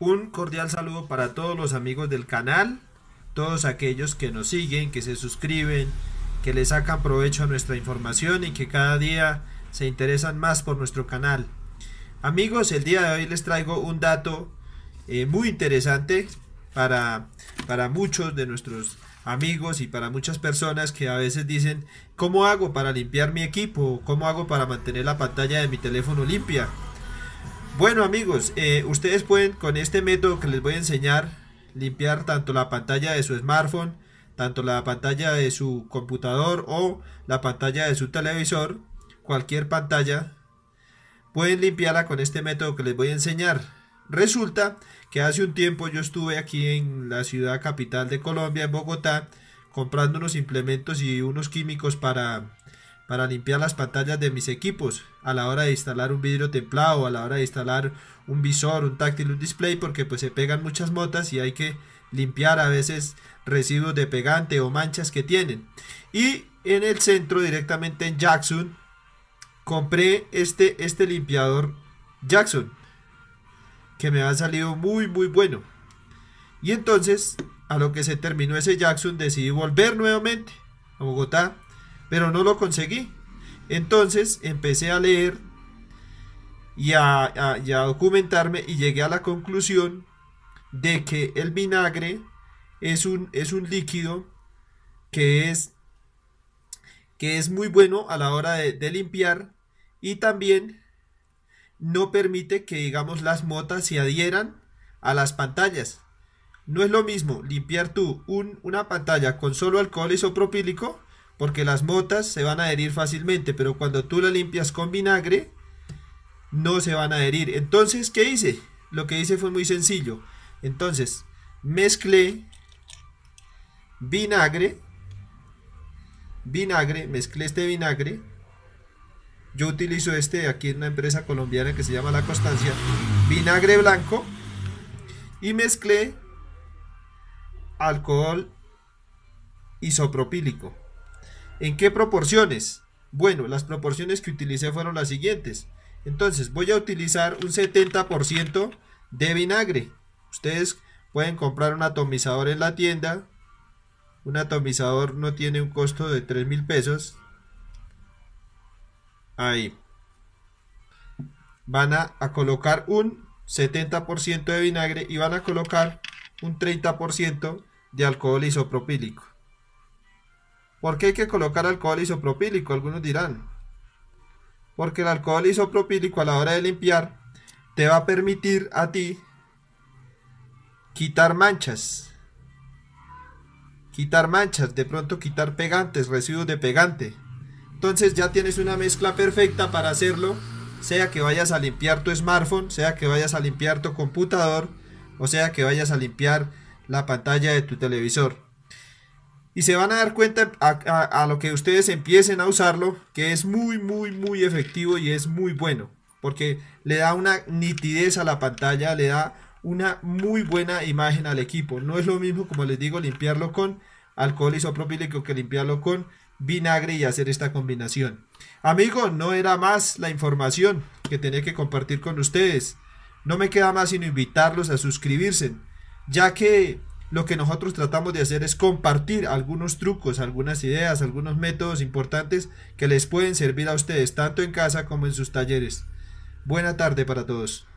Un cordial saludo para todos los amigos del canal, todos aquellos que nos siguen, que se suscriben, que les sacan provecho a nuestra información y que cada día se interesan más por nuestro canal. Amigos, el día de hoy les traigo un dato eh, muy interesante para, para muchos de nuestros amigos y para muchas personas que a veces dicen, ¿cómo hago para limpiar mi equipo? ¿Cómo hago para mantener la pantalla de mi teléfono limpia? Bueno amigos, eh, ustedes pueden con este método que les voy a enseñar limpiar tanto la pantalla de su smartphone, tanto la pantalla de su computador o la pantalla de su televisor, cualquier pantalla, pueden limpiarla con este método que les voy a enseñar. Resulta que hace un tiempo yo estuve aquí en la ciudad capital de Colombia, en Bogotá, comprando unos implementos y unos químicos para para limpiar las pantallas de mis equipos a la hora de instalar un vidrio templado, a la hora de instalar un visor, un táctil, un display, porque pues se pegan muchas motas y hay que limpiar a veces residuos de pegante o manchas que tienen. Y en el centro, directamente en Jackson, compré este, este limpiador Jackson, que me ha salido muy, muy bueno. Y entonces, a lo que se terminó ese Jackson, decidí volver nuevamente a Bogotá pero no lo conseguí. Entonces empecé a leer y a, documentarme y llegué a la conclusión de que el vinagre es un, es un líquido que es, que es muy bueno a la hora de, limpiar y también no permite que digamos las motas se adhieran a las pantallas. No es lo mismo limpiar tú una pantalla con solo alcohol isopropílico porque las motas se van a adherir fácilmente, pero cuando tú la limpias con vinagre, no se van a adherir. Entonces, ¿qué hice? Lo que hice fue muy sencillo. Entonces, mezclé vinagre, vinagre, mezclé este vinagre. Yo utilizo este aquí en una empresa colombiana que se llama La Constancia, vinagre blanco y mezclé alcohol isopropílico. ¿En qué proporciones? Bueno, las proporciones que utilicé fueron las siguientes. Entonces voy a utilizar un 70% de vinagre. Ustedes pueden comprar un atomizador en la tienda. Un atomizador no tiene un costo de 3 mil pesos. Ahí. Van a, a colocar un 70% de vinagre y van a colocar un 30% de alcohol isopropílico. ¿Por qué hay que colocar alcohol isopropílico? Algunos dirán. Porque el alcohol isopropílico a la hora de limpiar te va a permitir a ti quitar manchas. Quitar manchas, de pronto quitar pegantes, residuos de pegante. Entonces ya tienes una mezcla perfecta para hacerlo, sea que vayas a limpiar tu smartphone, sea que vayas a limpiar tu computador, o sea que vayas a limpiar la pantalla de tu televisor y se van a dar cuenta a, lo que ustedes empiecen a usarlo que es muy muy muy efectivo y es muy bueno porque le da una nitidez a la pantalla le da una muy buena imagen al equipo no es lo mismo como les digo limpiarlo con alcohol isopropílico que limpiarlo con vinagre y hacer esta combinación amigos no era más la información que tenía que compartir con ustedes no me queda más sino invitarlos a suscribirse ya que lo que nosotros tratamos de hacer es compartir algunos trucos, algunas ideas, algunos métodos importantes que les pueden servir a ustedes, tanto en casa como en sus talleres. Buena tarde para todos.